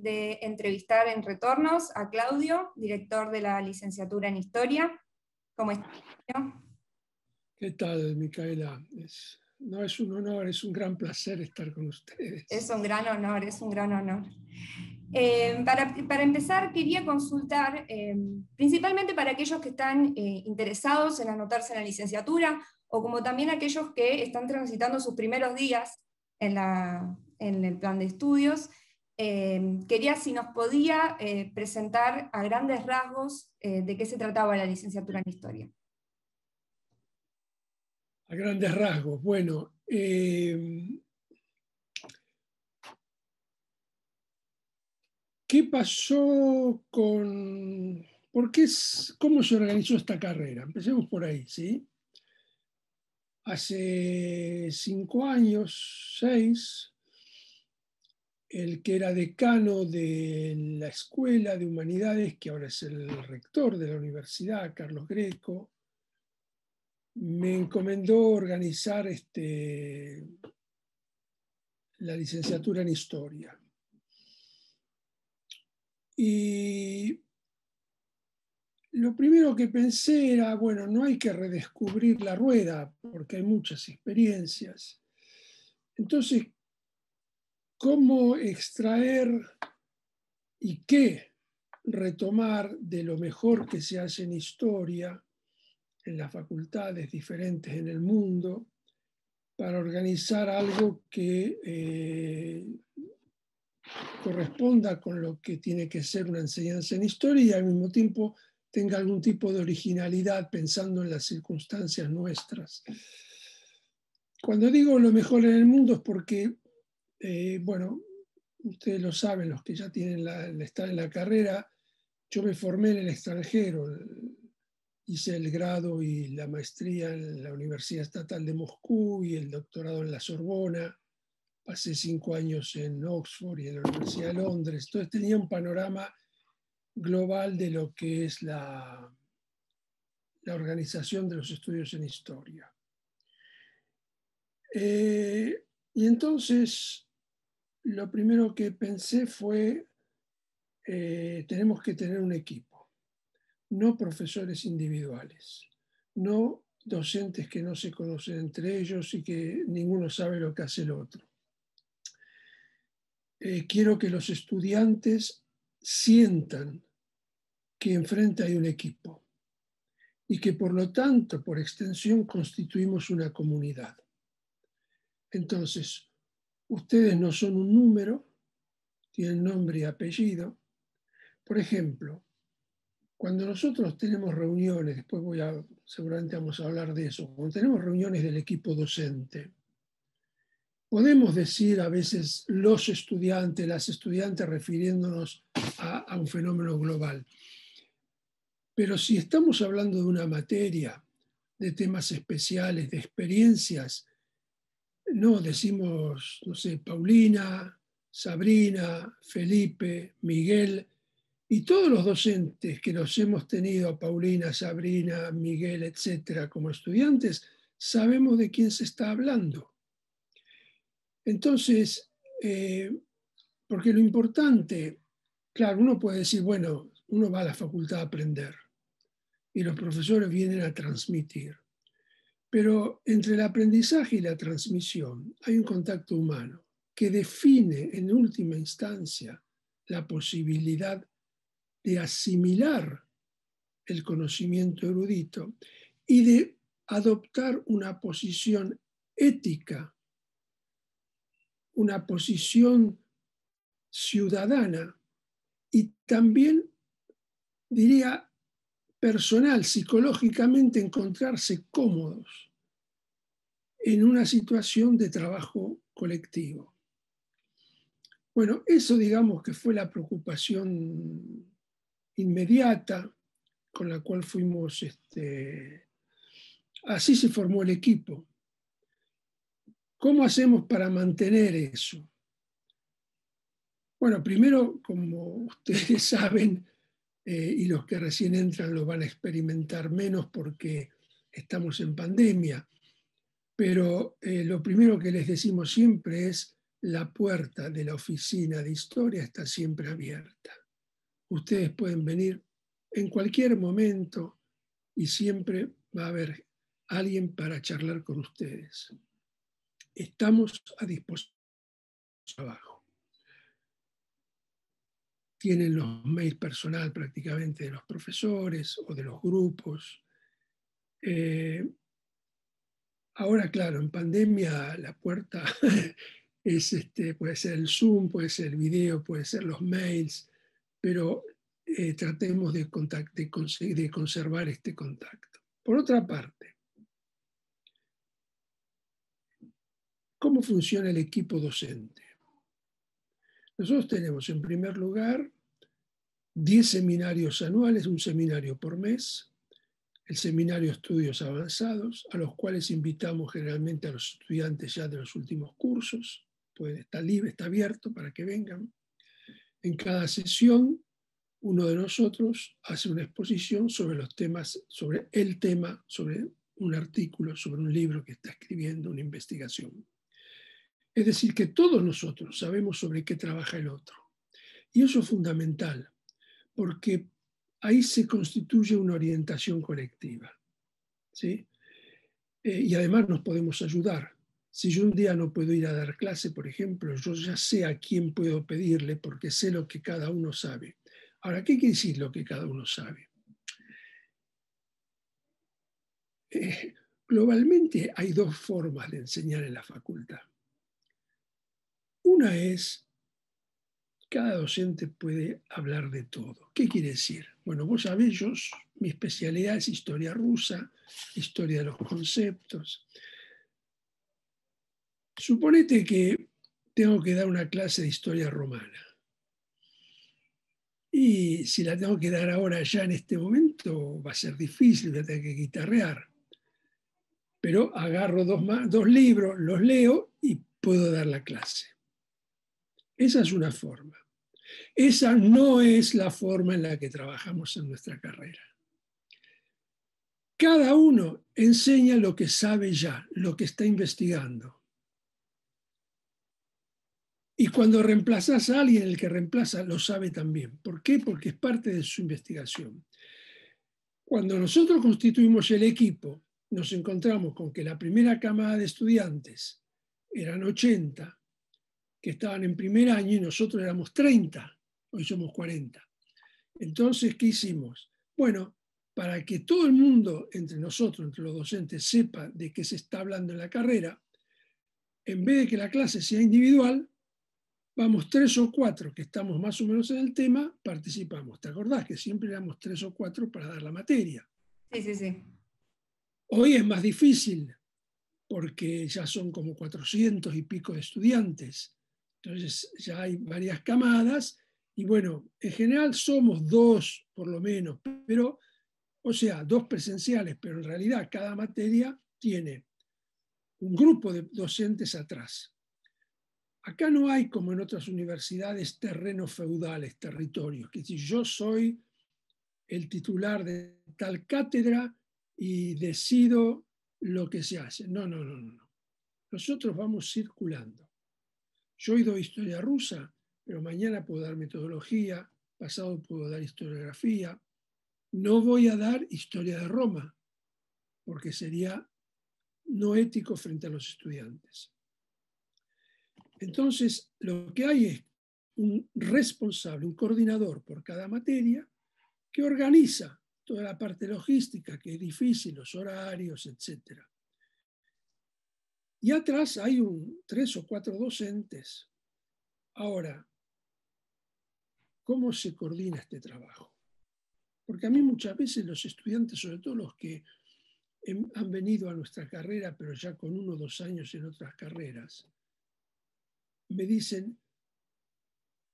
de entrevistar en retornos a Claudio, director de la licenciatura en Historia. ¿Cómo estás? ¿Qué tal, Micaela? Es, no es un honor, es un gran placer estar con ustedes. Es un gran honor, es un gran honor. Eh, para, para, empezar, quería consultar, eh, principalmente para aquellos que están eh, interesados en anotarse en la licenciatura, o como también aquellos que están transitando sus primeros días en, la, en el plan de estudios, Em, quería si nos podía eh, presentar a grandes rasgos eh, de qué se trataba la licenciatura en Historia. A grandes rasgos, bueno. Em, ¿Qué pasó con... ¿Por qué, ¿Cómo se organizó esta carrera? Empecemos por ahí, ¿sí? Hace cinco años, seis, el que era decano de la Escuela de Humanidades, que ahora es el rector de la universidad, Carlos Greco, me encomendó organizar este, la licenciatura en historia. Y lo primero que pensé era, bueno, no hay que redescubrir la rueda porque hay muchas experiencias. Entonces, cómo extraer y qué retomar de lo mejor que se hace en historia, en las facultades diferentes en el mundo, para organizar algo que eh, corresponda con lo que tiene que ser una enseñanza en historia y al mismo tiempo tenga algún tipo de originalidad pensando en las circunstancias nuestras. Cuando digo lo mejor en el mundo es porque eh, bueno, ustedes lo saben, los que ya tienen la, están en la carrera, yo me formé en el extranjero, hice el grado y la maestría en la Universidad Estatal de Moscú y el doctorado en la Sorbona, pasé cinco años en Oxford y en la Universidad de Londres, entonces tenía un panorama global de lo que es la, la organización de los estudios en historia. Eh, y entonces lo primero que pensé fue, eh, tenemos que tener un equipo, no profesores individuales, no docentes que no se conocen entre ellos y que ninguno sabe lo que hace el otro. Eh, quiero que los estudiantes sientan que enfrente hay un equipo y que por lo tanto, por extensión, constituimos una comunidad. Entonces, Ustedes no son un número, tienen nombre y apellido. Por ejemplo, cuando nosotros tenemos reuniones, después voy seguramente vamos a hablar de eso, cuando tenemos reuniones del equipo docente, podemos decir a veces los estudiantes, las estudiantes refiriéndonos a, a un fenómeno global. Pero si estamos hablando de una materia, de temas especiales, de experiencias, no, decimos, no sé, Paulina, Sabrina, Felipe, Miguel y todos los docentes que nos hemos tenido, Paulina, Sabrina, Miguel, etcétera, como estudiantes, sabemos de quién se está hablando. Entonces, eh, porque lo importante, claro, uno puede decir, bueno, uno va a la facultad a aprender y los profesores vienen a transmitir. Pero entre el aprendizaje y la transmisión hay un contacto humano que define en última instancia la posibilidad de asimilar el conocimiento erudito y de adoptar una posición ética, una posición ciudadana y también, diría, personal, psicológicamente encontrarse cómodos en una situación de trabajo colectivo. Bueno, eso digamos que fue la preocupación inmediata con la cual fuimos, este, así se formó el equipo. ¿Cómo hacemos para mantener eso? Bueno, primero, como ustedes saben, eh, y los que recién entran lo van a experimentar menos porque estamos en pandemia, pero eh, lo primero que les decimos siempre es la puerta de la oficina de historia está siempre abierta. Ustedes pueden venir en cualquier momento y siempre va a haber alguien para charlar con ustedes. Estamos a disposición abajo. Tienen los mails personal prácticamente de los profesores o de los grupos. Eh, Ahora, claro, en pandemia la puerta este, puede ser el Zoom, puede ser el video, puede ser los mails, pero eh, tratemos de, de conservar este contacto. Por otra parte, ¿cómo funciona el equipo docente? Nosotros tenemos en primer lugar 10 seminarios anuales, un seminario por mes, el seminario Estudios Avanzados, a los cuales invitamos generalmente a los estudiantes ya de los últimos cursos, puede está libre, está abierto para que vengan. En cada sesión, uno de nosotros hace una exposición sobre los temas, sobre el tema, sobre un artículo, sobre un libro que está escribiendo, una investigación. Es decir, que todos nosotros sabemos sobre qué trabaja el otro. Y eso es fundamental, porque ahí se constituye una orientación colectiva. ¿sí? Eh, y además nos podemos ayudar. Si yo un día no puedo ir a dar clase, por ejemplo, yo ya sé a quién puedo pedirle porque sé lo que cada uno sabe. Ahora, ¿qué quiere decir lo que cada uno sabe? Eh, globalmente hay dos formas de enseñar en la facultad. Una es, cada docente puede hablar de todo. ¿Qué quiere decir? Bueno, vos sabés, mi especialidad es historia rusa, historia de los conceptos. Suponete que tengo que dar una clase de historia romana. Y si la tengo que dar ahora ya en este momento, va a ser difícil, voy a tener que guitarrear. Pero agarro dos, dos libros, los leo y puedo dar la clase. Esa es una forma. Esa no es la forma en la que trabajamos en nuestra carrera. Cada uno enseña lo que sabe ya, lo que está investigando. Y cuando reemplazas a alguien, el que reemplaza lo sabe también. ¿Por qué? Porque es parte de su investigación. Cuando nosotros constituimos el equipo, nos encontramos con que la primera camada de estudiantes eran 80, que estaban en primer año y nosotros éramos 30, hoy somos 40. Entonces, ¿qué hicimos? Bueno, para que todo el mundo entre nosotros, entre los docentes, sepa de qué se está hablando en la carrera, en vez de que la clase sea individual, vamos tres o cuatro que estamos más o menos en el tema, participamos. ¿Te acordás que siempre éramos tres o cuatro para dar la materia? Sí, sí, sí. Hoy es más difícil porque ya son como 400 y pico de estudiantes. Entonces ya hay varias camadas y bueno, en general somos dos por lo menos, pero, o sea, dos presenciales, pero en realidad cada materia tiene un grupo de docentes atrás. Acá no hay, como en otras universidades, terrenos feudales, territorios, que si yo soy el titular de tal cátedra y decido lo que se hace. No, no, no, no. Nosotros vamos circulando. Yo hoy doy historia rusa, pero mañana puedo dar metodología, pasado puedo dar historiografía. No voy a dar historia de Roma, porque sería no ético frente a los estudiantes. Entonces, lo que hay es un responsable, un coordinador por cada materia que organiza toda la parte logística, que es difícil, los horarios, etcétera. Y atrás hay un, tres o cuatro docentes. Ahora, ¿cómo se coordina este trabajo? Porque a mí muchas veces los estudiantes, sobre todo los que em, han venido a nuestra carrera, pero ya con uno o dos años en otras carreras, me dicen,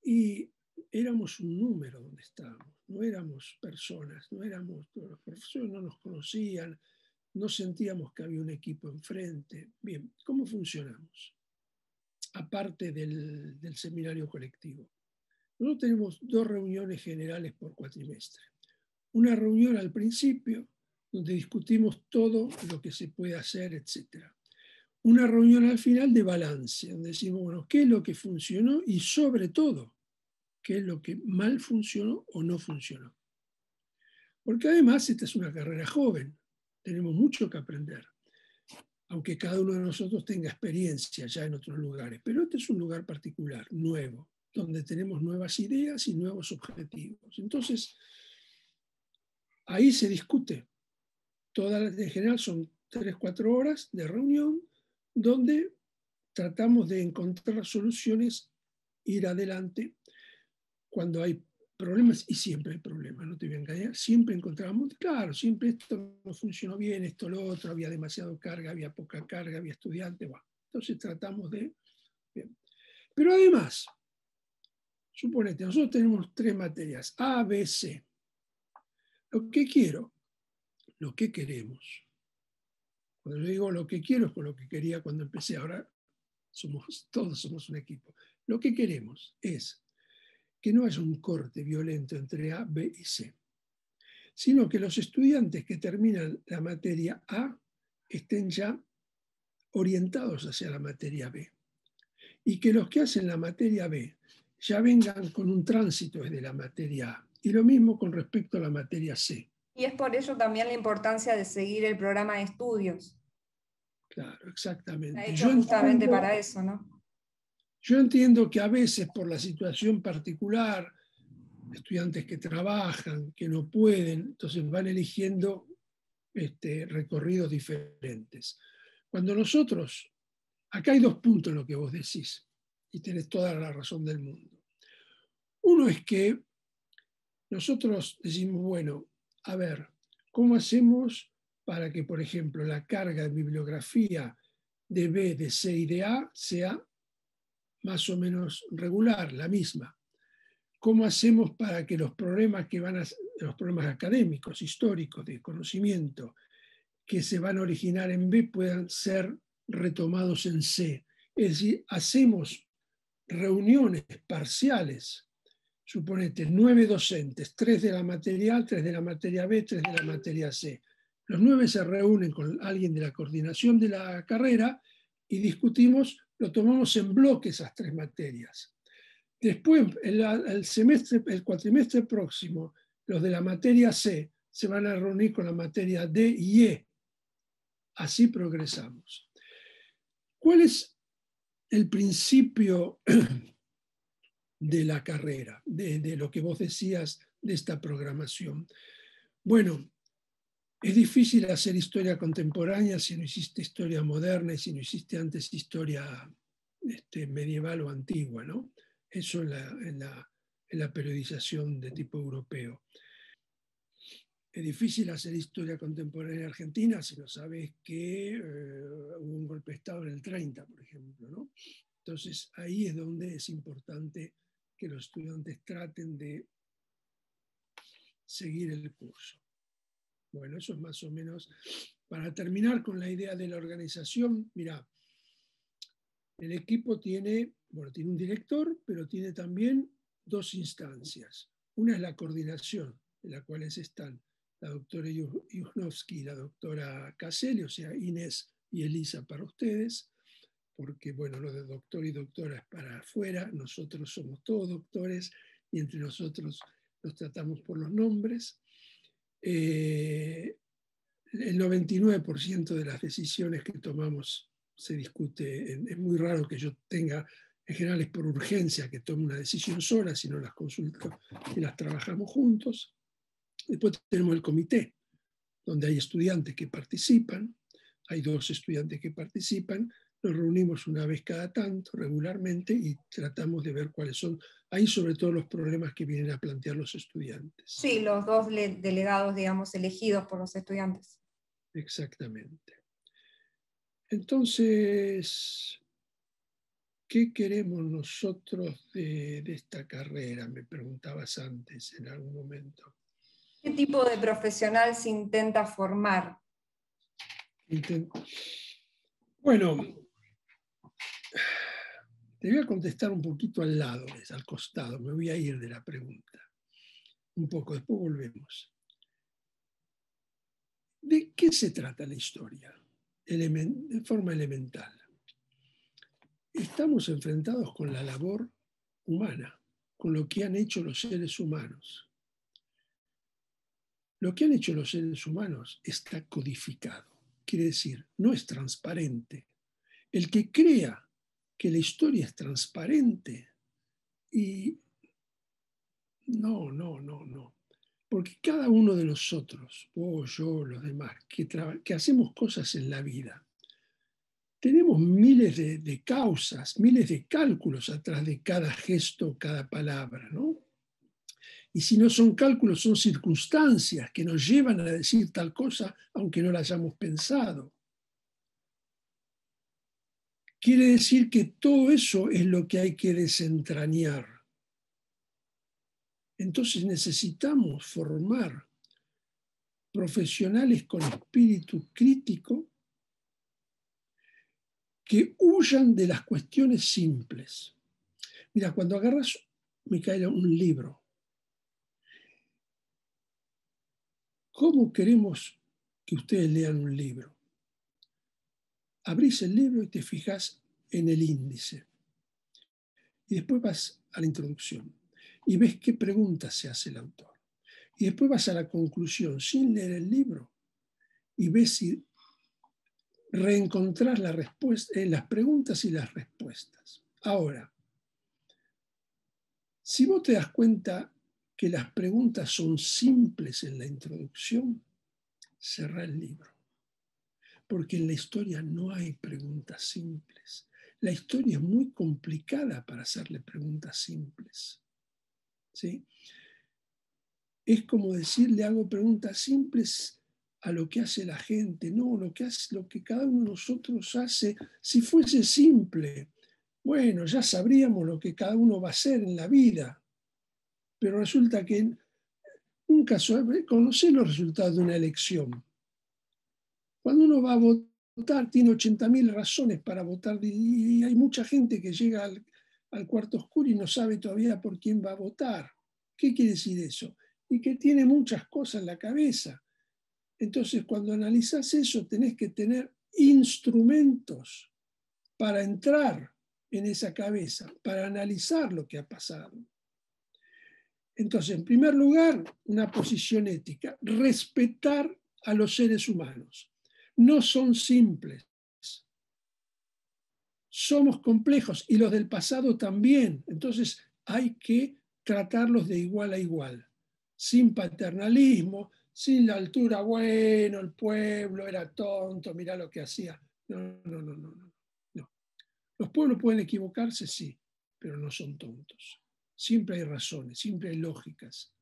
y éramos un número donde estábamos, no éramos personas, no éramos, los profesores no nos conocían, no sentíamos que había un equipo enfrente. Bien, ¿cómo funcionamos? Aparte del, seminario colectivo. Nosotros tenemos dos reuniones generales por cuatrimestre. Una reunión al principio, donde discutimos todo lo que se puede hacer, etc. Una reunión al final de balance, donde decimos, bueno, ¿qué es lo que funcionó? Y sobre todo, ¿qué es lo que mal funcionó o no funcionó? Porque además esta es una carrera joven tenemos mucho que aprender, aunque cada uno de nosotros tenga experiencia ya en otros lugares. Pero este es un lugar particular, nuevo, donde tenemos nuevas ideas y nuevos objetivos. Entonces, ahí se discute. Todas, en general son tres, cuatro horas de reunión donde tratamos de encontrar soluciones, ir adelante. Cuando hay problemas y siempre hay problemas, no te voy a engañar, siempre encontramos, claro, siempre esto no funcionó bien, esto lo otro, había demasiado carga, había poca carga, había estudiantes, entonces tratamos de... Pero además, suponete, nosotros tenemos tres materias, A, B, C. Lo que quiero, lo que queremos. Cuando yo digo lo que quiero es con lo que quería cuando empecé, ahora somos, todos somos un equipo. Lo que queremos es que no es un corte violento entre A, B y C, sino que los estudiantes que terminan la materia A estén ya orientados hacia la materia B y que los que hacen la materia B ya vengan con un tránsito desde la materia A y lo mismo con respecto a la materia C. Y es por eso también la importancia de seguir el programa de estudios. Claro, exactamente. Yo justamente para eso, ¿no? Yo entiendo que a veces por la situación particular, estudiantes que trabajan, que no pueden, entonces van eligiendo este, recorridos diferentes. Cuando nosotros, acá hay dos puntos en lo que vos decís, y tenés toda la razón del mundo. Uno es que nosotros decimos, bueno, a ver, ¿cómo hacemos para que, por ejemplo, la carga de bibliografía de B, de C y de A sea más o menos regular, la misma. ¿Cómo hacemos para que los problemas que van a, los problemas académicos, históricos, de conocimiento, que se van a originar en B puedan ser retomados en C? Es decir, hacemos reuniones parciales, suponete, nueve docentes, tres de la materia A, tres de la materia B, tres de la materia C. Los nueve se reúnen con alguien de la coordinación de la carrera y discutimos lo tomamos en bloque esas tres materias. Después, el, semestre, el cuatrimestre próximo, los de la materia C se van a reunir con la materia D y E. Así progresamos. ¿Cuál es el principio de la carrera, de lo que vos decías de esta programación? Bueno, es difícil hacer historia contemporánea si no existe historia moderna y si no hiciste antes historia este, medieval o antigua, ¿no? Eso en la, periodización de tipo europeo. Es difícil hacer historia contemporánea Argentina si no sabes que eh, hubo un golpe de Estado en el 30, por ejemplo, ¿no? Entonces ahí es donde es importante que los estudiantes traten de seguir el curso. Bueno, eso es más o menos para terminar con la idea de la organización. Mira, el equipo tiene, bueno, tiene un director, pero tiene también dos instancias. Una es la coordinación, en la cual están la doctora Yuchnovsky y la doctora Caselli, o sea, Inés y Elisa para ustedes, porque bueno, lo de doctor y doctora es para afuera, nosotros somos todos doctores y entre nosotros nos tratamos por los nombres. Eh, el 99% de las decisiones que tomamos se discute, es muy raro que yo tenga, en general es por urgencia que tome una decisión sola, sino las consulto y las trabajamos juntos. Después tenemos el comité, donde hay estudiantes que participan, hay dos estudiantes que participan, nos reunimos una vez cada tanto, regularmente, y tratamos de ver cuáles son ahí sobre todo los problemas que vienen a plantear los estudiantes. Sí, los dos delegados, digamos, elegidos por los estudiantes. Exactamente. Entonces, ¿qué queremos nosotros de, esta carrera? Me preguntabas antes en algún momento. ¿Qué tipo de profesional se intenta formar? bueno, te voy a contestar un poquito al lado, al costado, me voy a ir de la pregunta. Un poco, después volvemos. ¿De qué se trata la historia? de forma elemental. Estamos enfrentados con la labor humana, con lo que han hecho los seres humanos. Lo que han hecho los seres humanos está codificado, quiere decir, no es transparente. El que crea que la historia es transparente y no, no, no, no. Porque cada uno de nosotros, vos, yo, los demás, que, que hacemos cosas en la vida, tenemos miles de, de, causas, miles de cálculos atrás de cada gesto, cada palabra, ¿no? Y si no son cálculos, son circunstancias que nos llevan a decir tal cosa, aunque no la hayamos pensado. Quiere decir que todo eso es lo que hay que desentrañar. Entonces necesitamos formar profesionales con espíritu crítico que huyan de las cuestiones simples. Mira, cuando agarras, Micaela, un libro, ¿cómo queremos que ustedes lean un libro? abrís el libro y te fijas en el índice. Y después vas a la introducción y ves qué preguntas se hace el autor. Y después vas a la conclusión sin leer el libro y ves si reencontrás eh, las preguntas y las respuestas. Ahora, si vos te das cuenta que las preguntas son simples en la introducción, cerrá el libro porque en la historia no hay preguntas simples. La historia es muy complicada para hacerle preguntas simples. ¿sí? Es como decir, le hago preguntas simples a lo que hace la gente, no, lo que, hace, lo que cada uno de nosotros hace, si fuese simple, bueno, ya sabríamos lo que cada uno va a hacer en la vida, pero resulta que nunca conocer los resultados de una elección. Cuando uno va a votar, tiene 80.000 razones para votar y hay mucha gente que llega al, al cuarto oscuro y no sabe todavía por quién va a votar. ¿Qué quiere decir eso? Y que tiene muchas cosas en la cabeza. Entonces, cuando analizas eso, tenés que tener instrumentos para entrar en esa cabeza, para analizar lo que ha pasado. Entonces, en primer lugar, una posición ética, respetar a los seres humanos no son simples. Somos complejos y los del pasado también. Entonces hay que tratarlos de igual a igual, sin paternalismo, sin la altura, bueno, el pueblo era tonto, Mira lo que hacía. No, no, no, no, no. Los pueblos pueden equivocarse, sí, pero no son tontos. Siempre hay razones, siempre hay lógicas.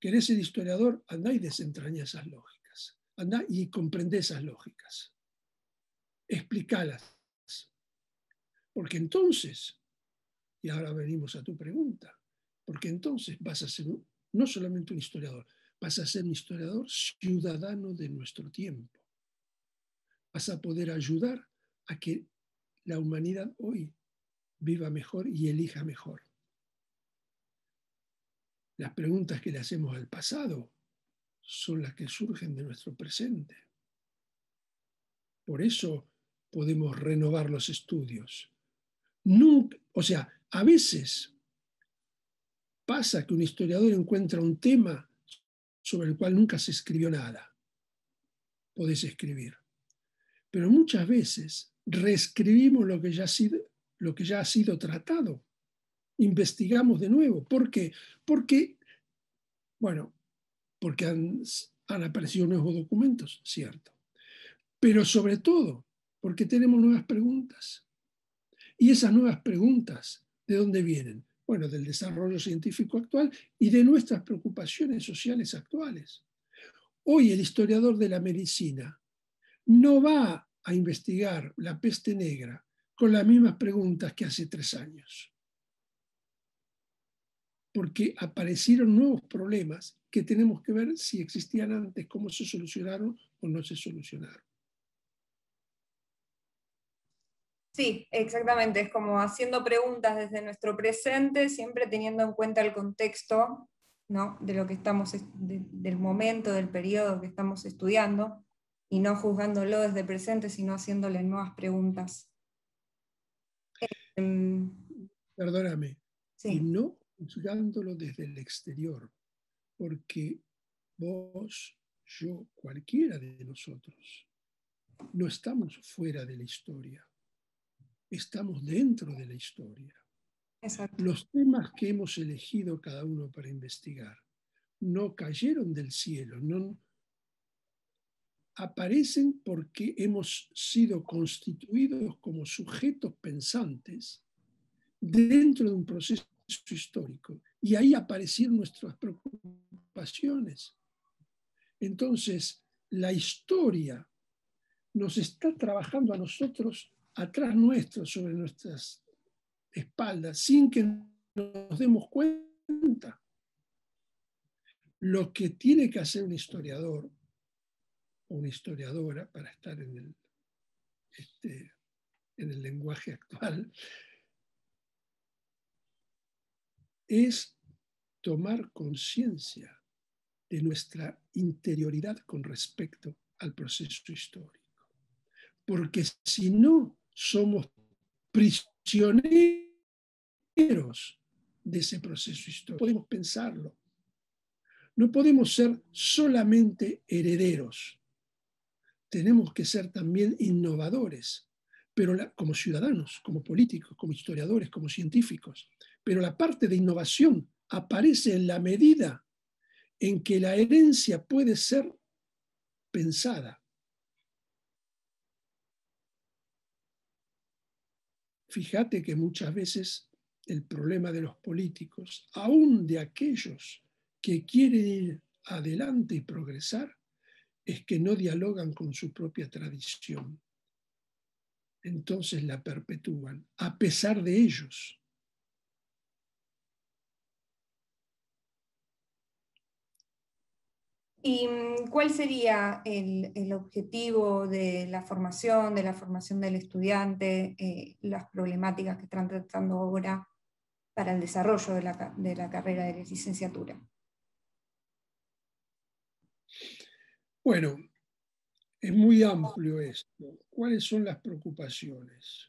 Querés ese historiador, anda y desentraña esas lógicas. Anda y comprende esas lógicas. explícalas, Porque entonces, y ahora venimos a tu pregunta, porque entonces vas a ser no solamente un historiador, vas a ser un historiador ciudadano de nuestro tiempo. Vas a poder ayudar a que la humanidad hoy viva mejor y elija mejor. Las preguntas que le hacemos al pasado son las que surgen de nuestro presente. Por eso podemos renovar los estudios. o sea, a veces pasa que un historiador encuentra un tema sobre el cual nunca se escribió nada. Podés escribir. Pero muchas veces reescribimos lo que ya sido, lo que ya ha sido tratado. Investigamos de nuevo. ¿Por qué? Porque, bueno, porque han, aparecido nuevos documentos, cierto. Pero sobre todo, porque tenemos nuevas preguntas. Y esas nuevas preguntas, ¿de dónde vienen? Bueno, del desarrollo científico actual y de nuestras preocupaciones sociales actuales. Hoy el historiador de la medicina no va a investigar la peste negra con las mismas preguntas que hace tres años porque aparecieron nuevos problemas que tenemos que ver si existían antes, cómo se solucionaron o no se solucionaron. Sí, exactamente, es como haciendo preguntas desde nuestro presente, siempre teniendo en cuenta el contexto de lo que estamos, del momento, del periodo que estamos estudiando, y no juzgándolo desde presente, sino haciéndole nuevas preguntas. Perdóname, sí. no juzgándolo desde el exterior, porque vos, yo, cualquiera de nosotros, no estamos fuera de la historia, estamos dentro de la historia. Los temas que hemos elegido cada uno para investigar no cayeron del cielo, no aparecen porque hemos sido constituidos como sujetos pensantes dentro de un proceso histórico. Y ahí aparecieron nuestras preocupaciones. Entonces, la historia nos está trabajando a nosotros atrás nuestro, sobre nuestras espaldas, sin que nos demos cuenta. Lo que tiene que hacer un historiador o una historiadora para estar en este, en el lenguaje actual es tomar conciencia de nuestra interioridad con respecto al proceso histórico. Porque si no somos prisioneros de ese proceso histórico, podemos pensarlo. No podemos ser solamente herederos. Tenemos que ser también innovadores, pero como ciudadanos, como políticos, como historiadores, como científicos pero la parte de innovación aparece en la medida en que la herencia puede ser pensada. Fíjate que muchas veces el problema de los políticos, aún de aquellos que quieren ir adelante y progresar, es que no dialogan con su propia tradición. Entonces la perpetúan, a pesar de ellos. ¿Y mm, cuál sería el, objetivo de la formación, de la formación del estudiante, eh, las problemáticas que están tratando ahora para el desarrollo de la, de la carrera de licenciatura? Bueno, es muy amplio oh. esto. ¿Cuáles son las preocupaciones?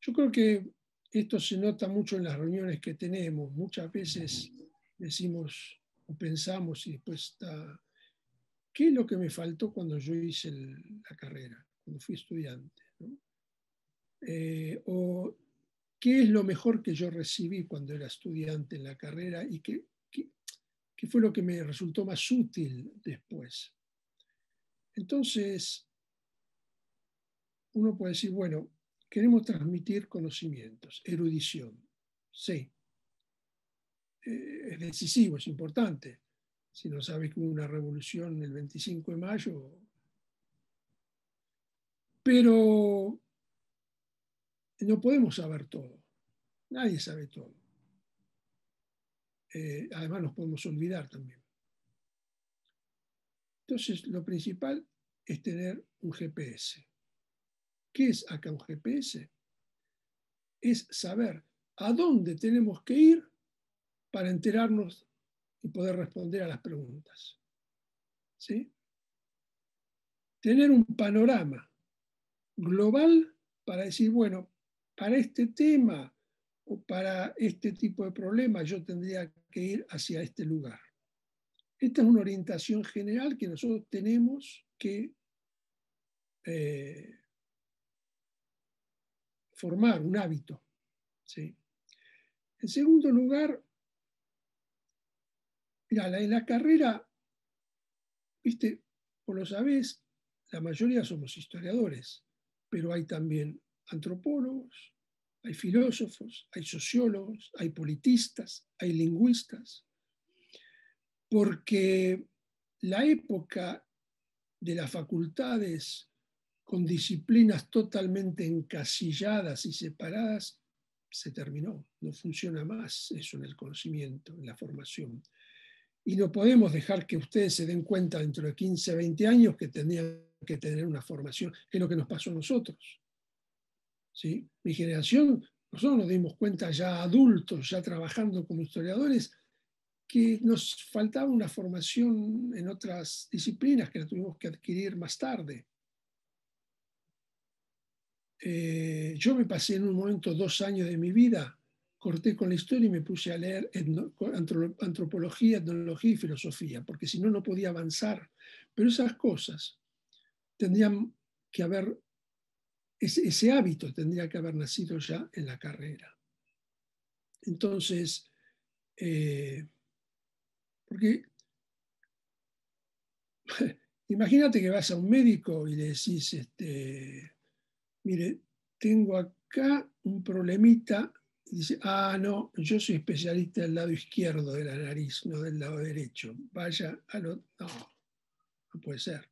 Yo creo que esto se nota mucho en las reuniones que tenemos. Muchas veces decimos, o pensamos y después está, ¿qué es lo que me faltó cuando yo hice la carrera, cuando fui estudiante? Eh, o qué es lo mejor que yo recibí cuando era estudiante en la carrera y qué, qué fue lo que me resultó más útil después. Entonces, uno puede decir, bueno, queremos transmitir conocimientos, erudición, sí. Eh, es decisivo, es importante. Si no sabes que hubo una revolución el 25 de mayo. Pero no podemos saber todo. Nadie sabe todo. Eh, además nos podemos olvidar también. Entonces, lo principal es tener un GPS. ¿Qué es acá un GPS? Es saber a dónde tenemos que ir para enterarnos y poder responder a las preguntas. ¿Sí? Tener un panorama global para decir, bueno, para este tema o para este tipo de problema yo tendría que ir hacia este lugar. Esta es una orientación general que nosotros tenemos que eh, formar, un hábito. ¿sí? En segundo lugar, en la carrera, viste, por lo sabés, la mayoría somos historiadores, pero hay también antropólogos, hay filósofos, hay sociólogos, hay politistas, hay lingüistas, porque la época de las facultades con disciplinas totalmente encasilladas y separadas se terminó, no funciona más eso en el conocimiento, en la formación. Y no podemos dejar que ustedes se den cuenta dentro de 15, 20 años que tendrían que tener una formación, que es lo que nos pasó a nosotros. ¿Sí? Mi generación, nosotros nos dimos cuenta ya adultos, ya trabajando como historiadores, que nos faltaba una formación en otras disciplinas que la tuvimos que adquirir más tarde. Eh, yo me pasé en un momento dos años de mi vida corté con la historia y me puse a leer antropología, etnología y filosofía, porque si no, no podía avanzar. Pero esas cosas tendrían que haber, ese, hábito tendría que haber nacido ya en la carrera. Entonces, eh, porque imagínate que vas a un médico y le decís, este, mire, tengo acá un problemita dice, ah, no, yo soy especialista del lado izquierdo de la nariz, no del lado derecho. Vaya a lo... No, no puede ser.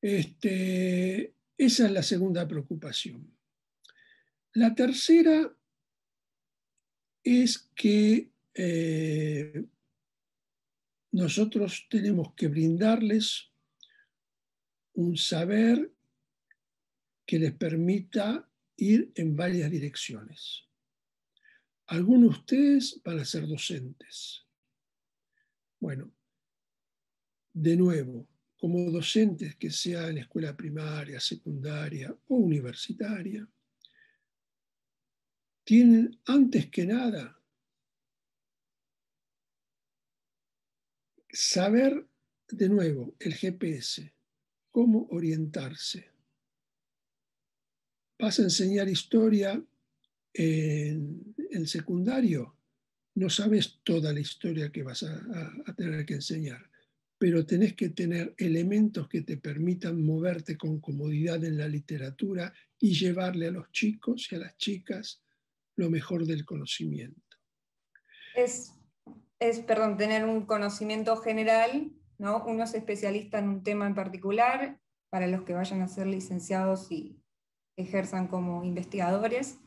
Este, esa es la segunda preocupación. La tercera es que eh, nosotros tenemos que brindarles un saber que les permita ir en varias direcciones. Algunos de ustedes van a ser docentes. Bueno, de nuevo, como docentes que sea en escuela primaria, secundaria o universitaria, tienen antes que nada saber de nuevo el GPS, cómo orientarse vas a enseñar historia en el secundario, no sabes toda la historia que vas a, tener que enseñar, pero tenés que tener elementos que te permitan moverte con comodidad en la literatura y llevarle a los chicos y a las chicas lo mejor del conocimiento. Es, es perdón, tener un conocimiento general, ¿no? Uno es especialista en un tema en particular, para los que vayan a ser licenciados y ejerzan como investigadores,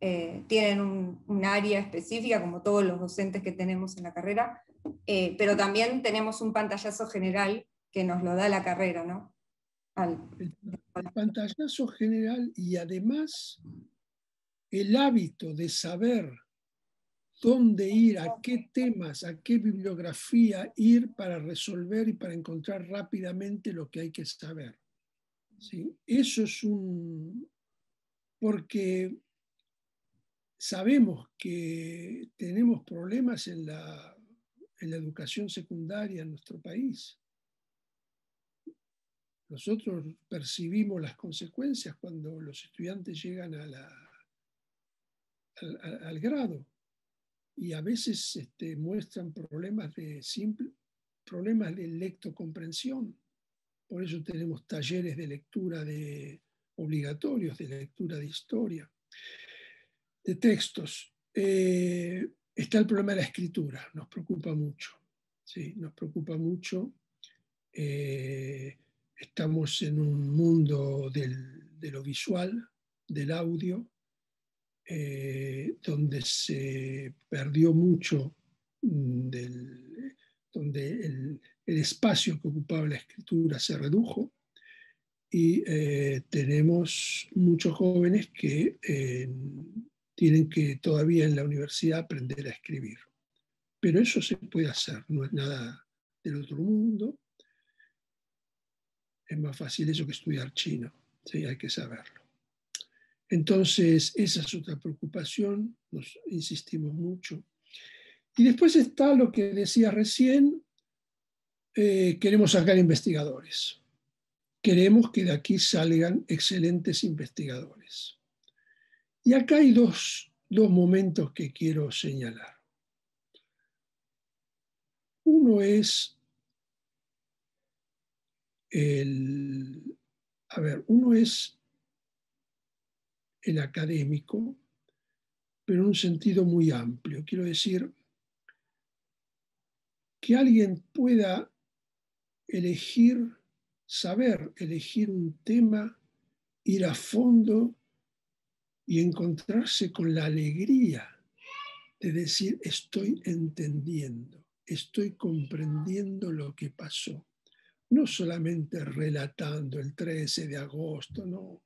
eh, tienen un, área específica, como todos los docentes que tenemos en la carrera, eh, pero también tenemos un pantallazo general que nos lo da la carrera, ¿no? el pantallazo general y además el hábito de saber dónde ir, a qué temas, a qué bibliografía ir para resolver y para encontrar rápidamente lo que hay que saber. ¿Sí? Eso es un, porque sabemos que tenemos problemas en la, en la educación secundaria en nuestro país. Nosotros percibimos las consecuencias cuando los estudiantes llegan a al, grado y a veces este, muestran problemas de simple, problemas de lectocomprensión. Por eso tenemos talleres de lectura de obligatorios de lectura de historia, de textos. Eh, está el problema de la escritura, nos preocupa mucho. ¿sí? Nos preocupa mucho. Eh, estamos en un mundo de lo visual, del audio, eh, donde se perdió mucho, mm, donde el espacio que ocupaba la escritura se redujo y eh, tenemos muchos jóvenes que eh, tienen que todavía en la universidad aprender a escribir. Pero eso se puede hacer, no es nada del otro mundo. Es más fácil eso que estudiar chino, ¿sí? hay que saberlo. Entonces, esa es otra preocupación, nos insistimos mucho. Y después está lo que decía recién, eh, queremos sacar investigadores. Queremos que de aquí salgan excelentes investigadores. Y acá hay dos, momentos que quiero señalar. Uno es el, a ver, uno es el académico, pero en un sentido muy amplio. Quiero decir, que alguien pueda elegir saber elegir un tema, ir a fondo y encontrarse con la alegría de decir estoy entendiendo, estoy comprendiendo lo que pasó. No solamente relatando el 13 de agosto, no.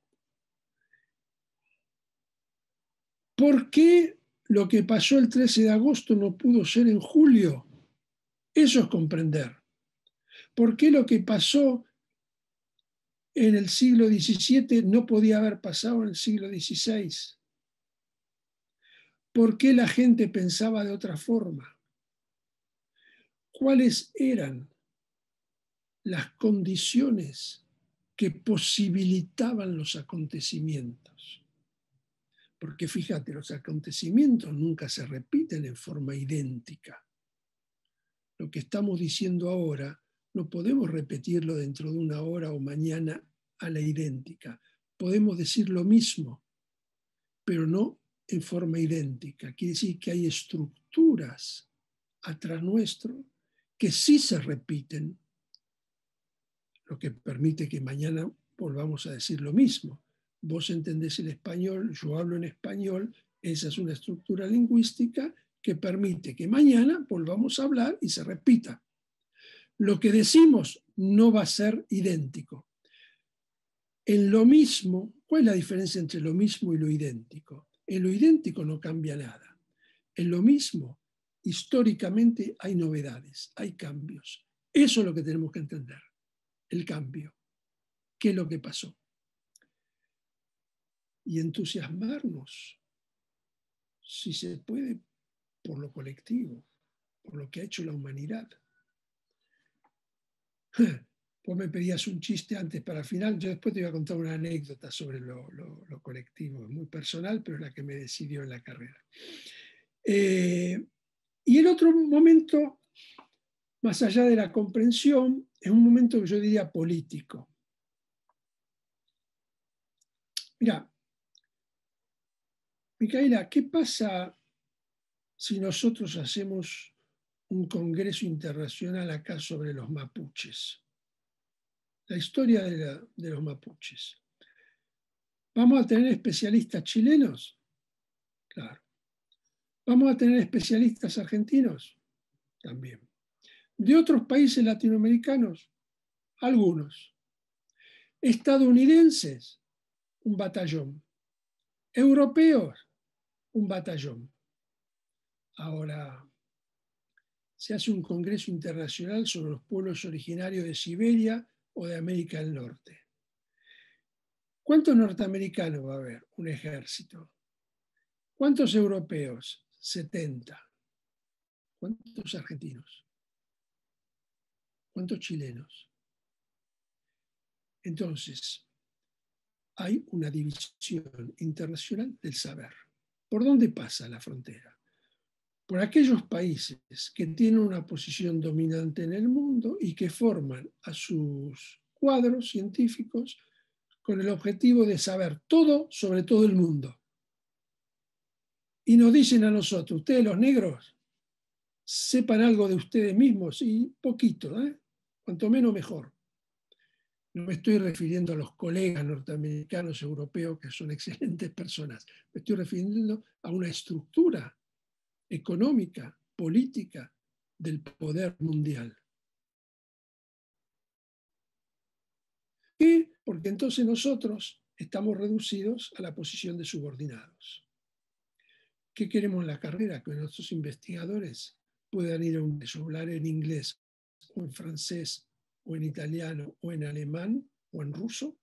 ¿Por qué lo que pasó el 13 de agosto no pudo ser en julio? Eso es comprender. ¿Por qué lo que pasó en el siglo XVII no podía haber pasado en el siglo XVI. ¿Por qué la gente pensaba de otra forma? ¿Cuáles eran las condiciones que posibilitaban los acontecimientos? Porque fíjate, los acontecimientos nunca se repiten en forma idéntica. Lo que estamos diciendo ahora no podemos repetirlo dentro de una hora o mañana a la idéntica. Podemos decir lo mismo, pero no en forma idéntica. Quiere decir que hay estructuras atrás nuestro que sí se repiten, lo que permite que mañana volvamos a decir lo mismo. Vos entendés el español, yo hablo en español, esa es una estructura lingüística que permite que mañana volvamos a hablar y se repita lo que decimos no va a ser idéntico. En lo mismo, ¿cuál es la diferencia entre lo mismo y lo idéntico? En lo idéntico no cambia nada. En lo mismo, históricamente hay novedades, hay cambios. Eso es lo que tenemos que entender, el cambio. ¿Qué es lo que pasó? Y entusiasmarnos, si se puede, por lo colectivo, por lo que ha hecho la humanidad pues me pedías un chiste antes para el final. Yo después te voy a contar una anécdota sobre lo, lo, lo colectivo, muy personal, pero es la que me decidió en la carrera. Eh, y el otro momento, más allá de la comprensión, es un momento que yo diría político. Mira, Micaela, ¿qué pasa si nosotros hacemos un congreso internacional acá sobre los mapuches. La historia de, los mapuches. ¿Vamos a tener especialistas chilenos? Claro. ¿Vamos a tener especialistas argentinos? También. ¿De otros países latinoamericanos? Algunos. Estadounidenses, un batallón. Europeos, un batallón. Ahora, se hace un Congreso Internacional sobre los pueblos originarios de Siberia o de América del Norte. ¿Cuántos norteamericanos va a haber? Un ejército. ¿Cuántos europeos? 70. ¿Cuántos argentinos? ¿Cuántos chilenos? Entonces, hay una división internacional del saber. ¿Por dónde pasa la frontera? por aquellos países que tienen una posición dominante en el mundo y que forman a sus cuadros científicos con el objetivo de saber todo sobre todo el mundo. Y nos dicen a nosotros, ustedes los negros, sepan algo de ustedes mismos y poquito, ¿eh? cuanto menos mejor. No me estoy refiriendo a los colegas norteamericanos, europeos, que son excelentes personas. Me estoy refiriendo a una estructura económica, política del poder mundial. Porque entonces nosotros estamos reducidos a la posición de subordinados. ¿Qué queremos en la carrera? Que nuestros investigadores puedan ir a un hablar en inglés o en francés o en italiano o en alemán o en ruso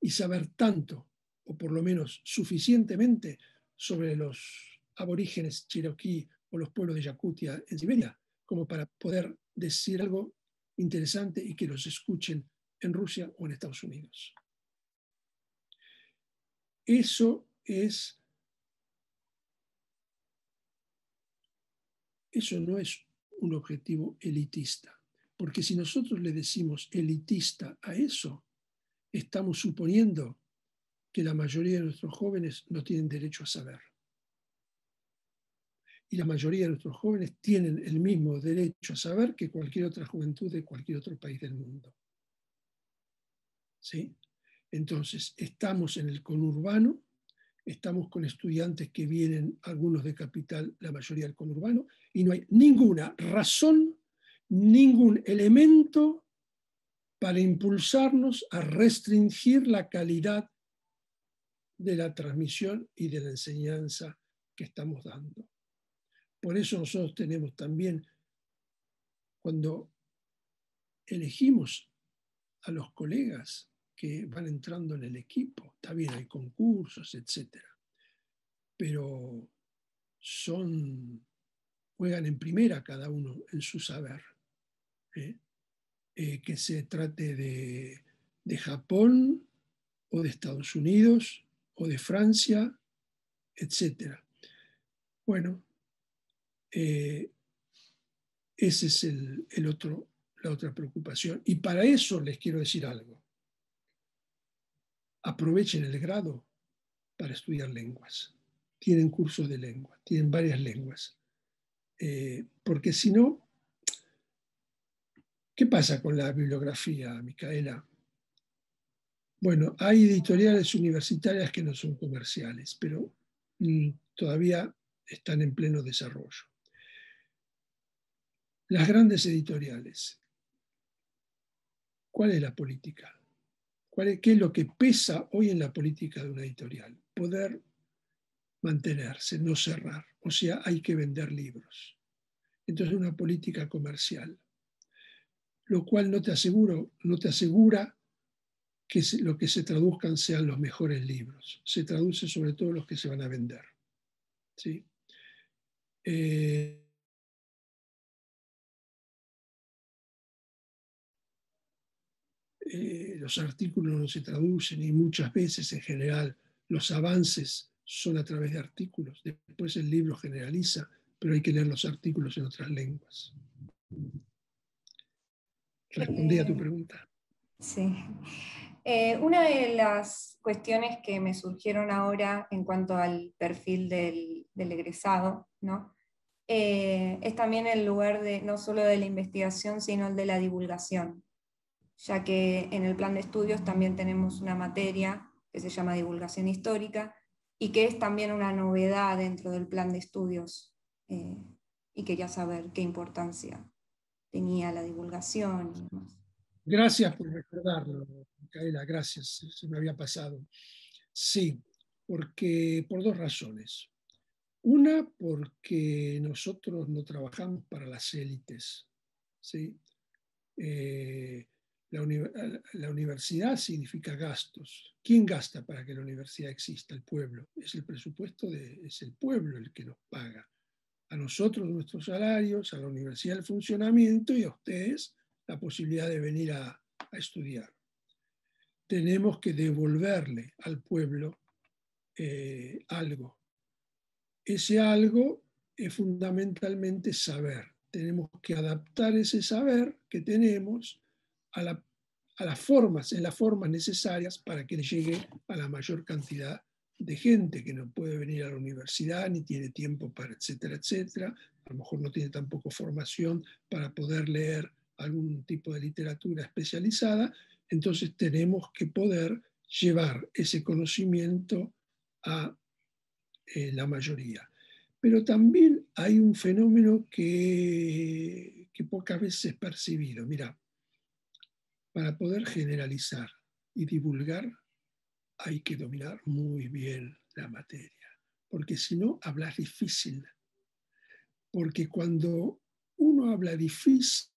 y saber tanto o por lo menos suficientemente sobre los aborígenes cherokee o los pueblos de Yakutia en Siberia, como para poder decir algo interesante y que los escuchen en Rusia o en Estados Unidos. Eso es... Eso no es un objetivo elitista, porque si nosotros le decimos elitista a eso, estamos suponiendo que la mayoría de nuestros jóvenes no tienen derecho a saber y la mayoría de nuestros jóvenes tienen el mismo derecho a saber que cualquier otra juventud de cualquier otro país del mundo. ¿Sí? Entonces, estamos en el conurbano, estamos con estudiantes que vienen, algunos de capital, la mayoría del conurbano, y no hay ninguna razón, ningún elemento para impulsarnos a restringir la calidad de la transmisión y de la enseñanza que estamos dando. Por eso nosotros tenemos también, cuando elegimos a los colegas que van entrando en el equipo, está bien, hay concursos, etc. Pero son, juegan en primera cada uno en su saber. ¿eh? Eh, que se trate de, de Japón o de Estados Unidos o de Francia, etc. Bueno, eh, esa es la otra preocupación. Y para eso les quiero decir algo. Aprovechen el grado para estudiar lenguas. Tienen cursos de lengua, tienen varias lenguas. Eh, porque si no, ¿qué pasa con la bibliografía, Micaela? Bueno, hay editoriales universitarias que no son comerciales, pero mm, todavía están en pleno desarrollo las grandes editoriales. ¿Cuál es la política? ¿Cuál es, ¿Qué es lo que pesa hoy en la política de una editorial? Poder mantenerse, no cerrar. O sea, hay que vender libros. Entonces, una política comercial, lo cual no te, aseguro, no te asegura que lo que se traduzcan sean los mejores libros. Se traduce sobre todo los que se van a vender. ¿sí? Eh, Eh, los artículos no se traducen y muchas veces en general los avances son a través de artículos. Después el libro generaliza, pero hay que leer los artículos en otras lenguas. Respondí a tu eh, pregunta. Sí. Eh, una de las cuestiones que me surgieron ahora en cuanto al perfil del, egresado, ¿no? es también el lugar de, no solo de la investigación, sino el de la divulgación ya que en el plan de estudios también tenemos una materia que se llama divulgación histórica y que es también una novedad dentro del plan de estudios. Eh, y quería saber qué importancia tenía la divulgación Gracias por recordarlo, Micaela, gracias, se me había pasado. Sí, porque por dos razones. Una, porque nosotros no trabajamos para las élites. ¿sí? Eh, la, universidad significa gastos. ¿Quién gasta para que la universidad exista? El pueblo. Es el presupuesto, de, es el pueblo el que nos paga. A nosotros nuestros salarios, a la universidad el funcionamiento y a ustedes la posibilidad de venir a, estudiar. Tenemos que devolverle al pueblo eh, algo. Ese algo es fundamentalmente saber. Tenemos que adaptar ese saber que tenemos a, las formas, en las formas necesarias para que llegue a la mayor cantidad de gente que no puede venir a la universidad ni tiene tiempo para etcétera, etcétera. A lo mejor no tiene tampoco formación para poder leer algún tipo de literatura especializada. Entonces tenemos que poder llevar ese conocimiento a eh, la mayoría. Pero también hay un fenómeno que, que pocas veces es percibido. Mira, para poder generalizar y divulgar hay que dominar muy bien la materia, porque si no, hablas difícil. Porque cuando uno habla difícil,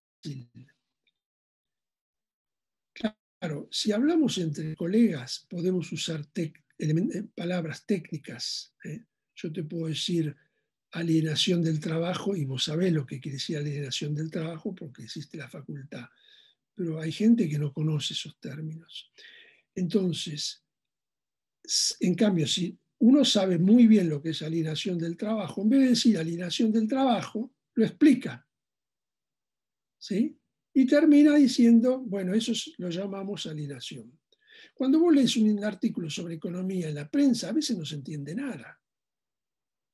claro, si hablamos entre colegas, podemos usar eh, palabras técnicas. ¿eh? Yo te puedo decir alienación del trabajo y vos sabés lo que quiere decir alienación del trabajo porque existe la facultad pero hay gente que no conoce esos términos. Entonces, en cambio, si uno sabe muy bien lo que es alineación del trabajo, en vez de decir alineación del trabajo, lo explica. ¿Sí? Y termina diciendo, bueno, eso lo llamamos alineación. Cuando vos lees un artículo sobre economía en la prensa, a veces no se entiende nada.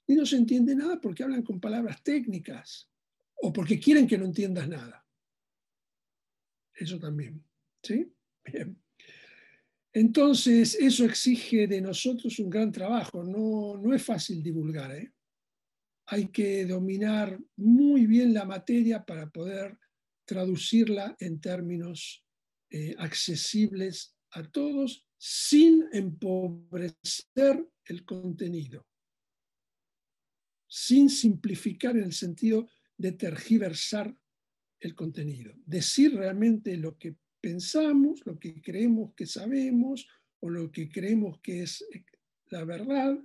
Y no se entiende nada porque hablan con palabras técnicas o porque quieren que no entiendas nada. Eso también. ¿Sí? Entonces, eso exige de nosotros un gran trabajo. No, es fácil divulgar. ¿eh? Hay que dominar muy bien la materia para poder traducirla en términos eh, accesibles a todos sin empobrecer el contenido, sin simplificar en el sentido de tergiversar el contenido, decir realmente lo que pensamos, lo que creemos que sabemos o lo que creemos que es eh, la verdad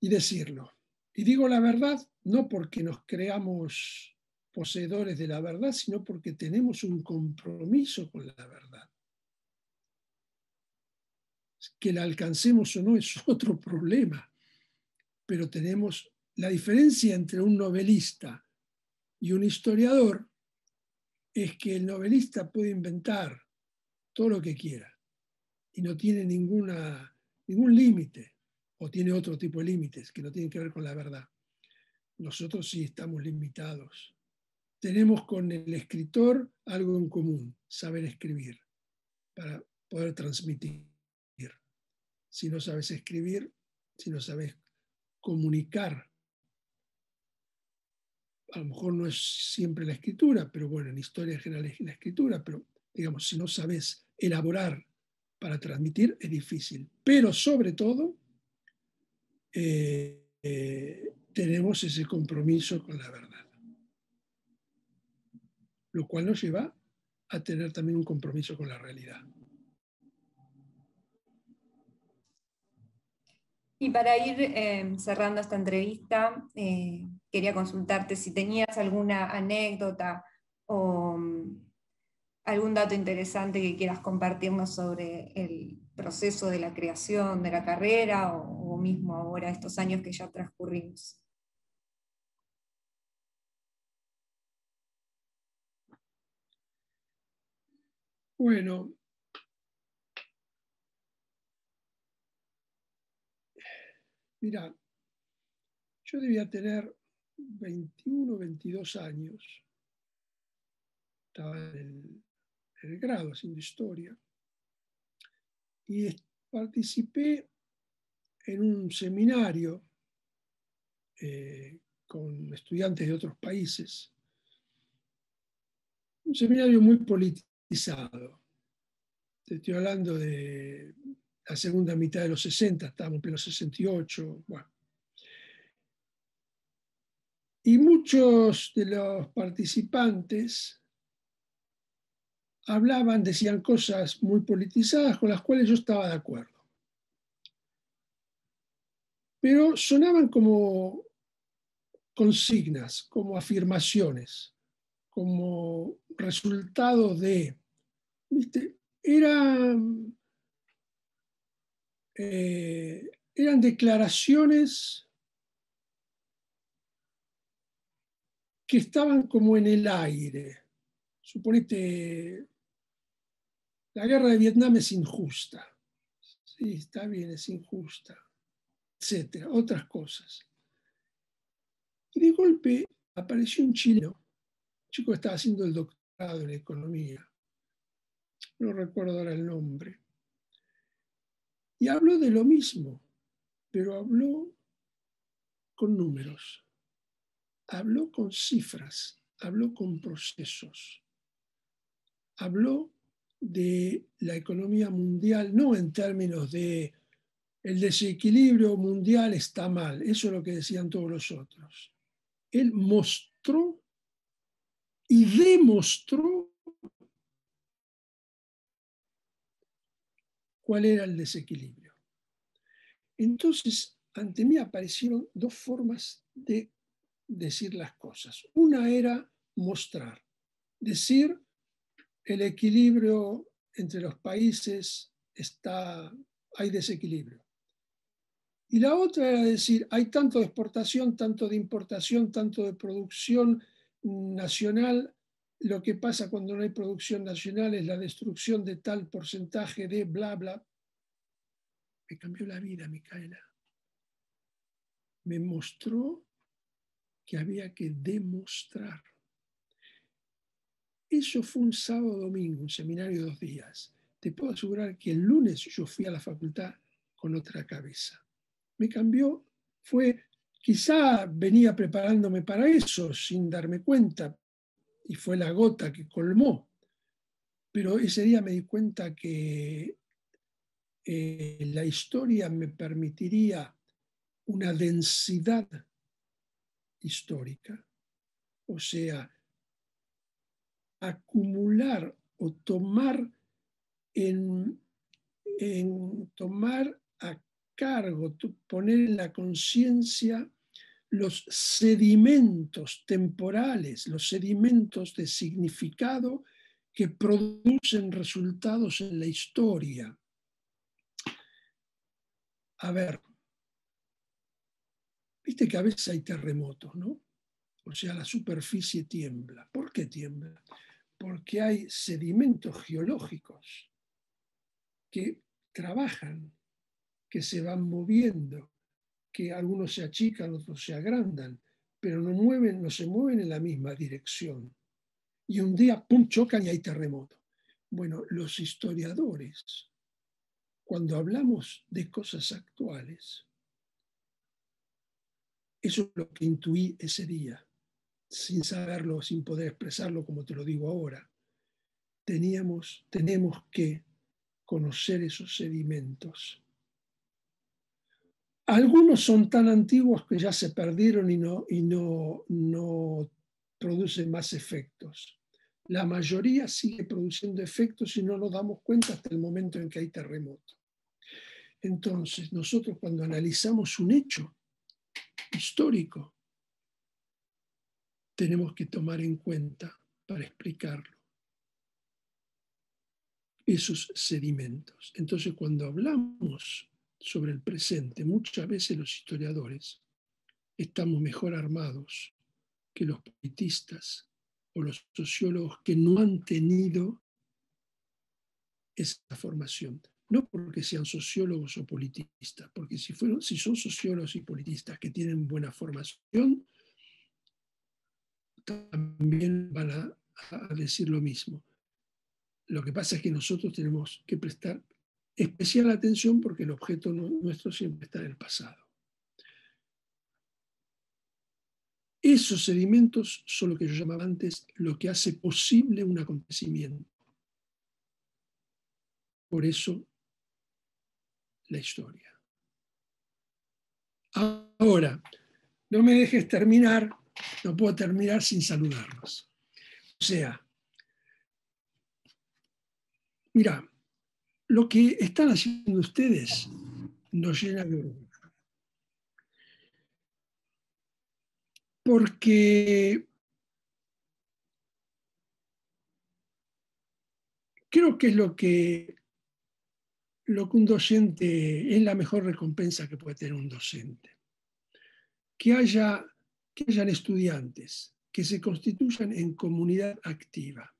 y decirlo. Y digo la verdad no porque nos creamos poseedores de la verdad, sino porque tenemos un compromiso con la verdad. Que la alcancemos o no es otro problema, pero tenemos la diferencia entre un novelista y un historiador es que el novelista puede inventar todo lo que quiera y no tiene ninguna, ningún límite o tiene otro tipo de límites que no tienen que ver con la verdad. Nosotros sí estamos limitados. Tenemos con el escritor algo en común, saber escribir para poder transmitir. Si no sabes escribir, si no sabes comunicar a lo mejor no es siempre la escritura, pero bueno, en historia general es la escritura, pero digamos, si no sabes elaborar para transmitir, es difícil. Pero sobre todo, eh, eh, tenemos ese compromiso con la verdad, lo cual nos lleva a tener también un compromiso con la realidad. Y para ir em, cerrando esta entrevista, eh, quería consultarte si tenías alguna anécdota o mm, algún dato interesante que quieras compartirnos sobre el proceso de la creación de la carrera o mismo ahora estos años que ya transcurrimos. Bueno, Mira, yo debía tener 21, 22 años. Estaba en el, grado haciendo historia. Y participé en un seminario eh, con estudiantes de otros países. Un seminario muy politizado. estoy hablando de la segunda mitad de los 60, estábamos en pleno 68. Bueno. Y muchos de los participantes hablaban, decían cosas muy politizadas con las cuales yo estaba de acuerdo. Pero sonaban como consignas, como afirmaciones, como resultado de... Era eh, eran declaraciones que estaban como en el aire. Suponete, la guerra de Vietnam es injusta. Sí, está bien, es injusta, etcétera, otras cosas. Y de golpe apareció un chino un chico estaba haciendo el doctorado en economía, no recuerdo ahora el nombre, y habló de lo mismo, pero habló con números, habló con cifras, habló con procesos, habló de la economía mundial, no en términos de el desequilibrio mundial está mal, eso es lo que decían todos los otros. Él mostró y demostró cuál era el desequilibrio. Entonces, ante mí aparecieron dos formas de decir las cosas. Una era mostrar, decir el equilibrio entre los países está, hay desequilibrio. Y la otra era decir, hay tanto de exportación, tanto de importación, tanto de producción nacional, lo que pasa cuando no hay producción nacional es la destrucción de tal porcentaje de bla, bla. Me cambió la vida, Micaela. Me mostró que había que demostrar. Eso fue un sábado domingo, un seminario de dos días. Te puedo asegurar que el lunes yo fui a la facultad con otra cabeza. Me cambió, fue, quizá venía preparándome para eso sin darme cuenta, y fue la gota que colmó. Pero ese día me di cuenta que eh, la historia me permitiría una densidad histórica, o sea, acumular o tomar en, en tomar a cargo, poner en la conciencia los sedimentos temporales, los sedimentos de significado que producen resultados en la historia. A ver, viste que a veces hay terremotos, ¿no? O sea, la superficie tiembla. ¿Por qué tiembla? Porque hay sedimentos geológicos que trabajan, que se van moviendo, que algunos se achican, otros se agrandan, pero no, mueven, no se mueven en la misma dirección. Y un día, ¡pum!, chocan y hay terremoto. Bueno, los historiadores, cuando hablamos de cosas actuales, eso es lo que intuí ese día, sin saberlo, sin poder expresarlo como te lo digo ahora. Teníamos, tenemos que conocer esos sedimentos algunos son tan antiguos que ya se perdieron y no, producen más efectos. La mayoría sigue produciendo efectos y no nos damos cuenta hasta el momento en que hay terremoto. Entonces, nosotros cuando analizamos un hecho histórico, tenemos que tomar en cuenta para explicarlo esos sedimentos. Entonces, cuando hablamos sobre el presente. Muchas veces los historiadores estamos mejor armados que los politistas o los sociólogos que no han tenido esa formación. No porque sean sociólogos o politistas, porque si, fueron, si son sociólogos y politistas que tienen buena formación, también van a, a decir lo mismo. Lo que pasa es que nosotros tenemos que prestar especial atención porque el objeto nuestro siempre está en el pasado. Esos sedimentos son lo que yo llamaba antes lo que hace posible un acontecimiento. Por eso, la historia. Ahora, no me dejes terminar, no puedo terminar sin saludarlos. O sea, mira, lo que están haciendo ustedes nos llena de orgullo. Porque creo que es lo que, lo que un docente, es la mejor recompensa que puede tener un docente. Que, haya, que hayan estudiantes que se constituyan en comunidad activa,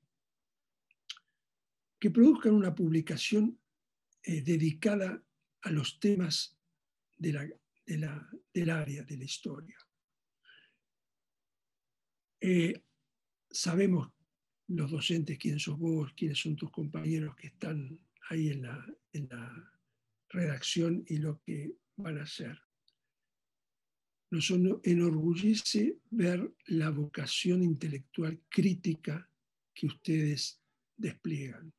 que produzcan una publicación eh, dedicada a los temas del área de la historia. Eh, sabemos los docentes quiénes sos vos, quiénes son tus compañeros que están ahí en la, en la redacción y lo que van a hacer. Nos enorgullece ver la vocación intelectual crítica que ustedes despliegan.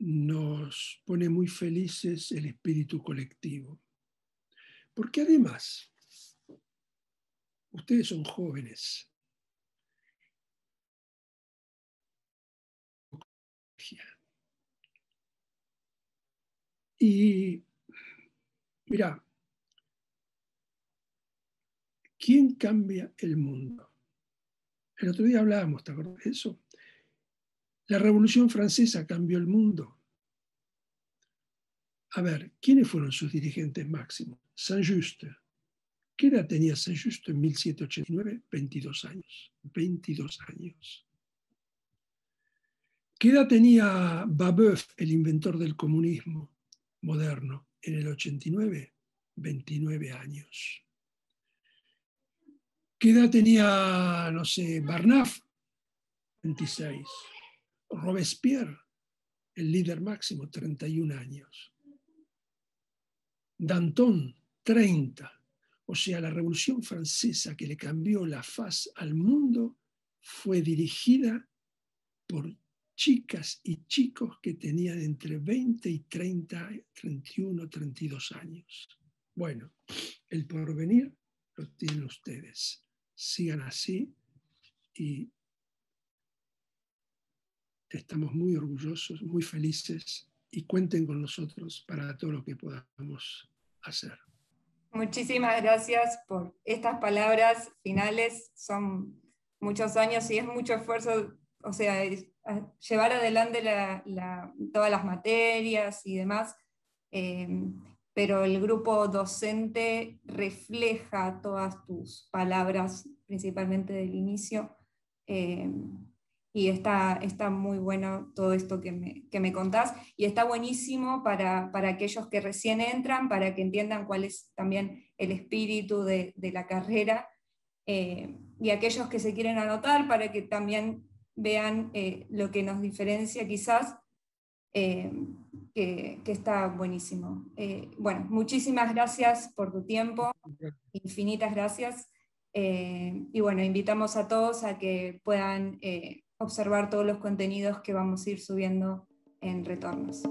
nos pone muy felices el espíritu colectivo. Porque además, ustedes son jóvenes. Y mira, ¿quién cambia el mundo? El otro día hablábamos, ¿te de eso? La Revolución Francesa cambió el mundo. A ver, ¿quiénes fueron sus dirigentes máximos? Saint-Just. ¿Qué edad tenía Saint-Just en 1789? 22 años. 22 años. ¿Qué edad tenía Babeuf, el inventor del comunismo moderno, en el 89? 29 años. ¿Qué edad tenía, no sé, Barnaf? 26. Robespierre, el líder máximo, 31 años. Danton, 30. O sea, la Revolución Francesa que le cambió la faz al mundo fue dirigida por chicas y chicos que tenían entre 20 y 30, 31, 32 años. Bueno, el porvenir lo tienen ustedes. Sigan así y estamos muy orgullosos, muy felices y cuenten con nosotros para todo lo que podamos hacer. Muchísimas gracias por estas palabras finales. Son muchos años y es mucho esfuerzo, o sea, llevar adelante todas las materias y demás. Em, pero el grupo docente refleja todas tus palabras, principalmente del inicio. Em, y está, está muy bueno todo esto que me, contás y está buenísimo para, aquellos que recién entran, para que entiendan cuál es también el espíritu de, la carrera eh, y aquellos que se quieren anotar para que también vean eh, lo que nos diferencia quizás, eh, que, está buenísimo. bueno, muchísimas gracias por tu tiempo, infinitas gracias. y bueno, invitamos a todos a que puedan observar todos los contenidos que vamos a ir subiendo en retornos.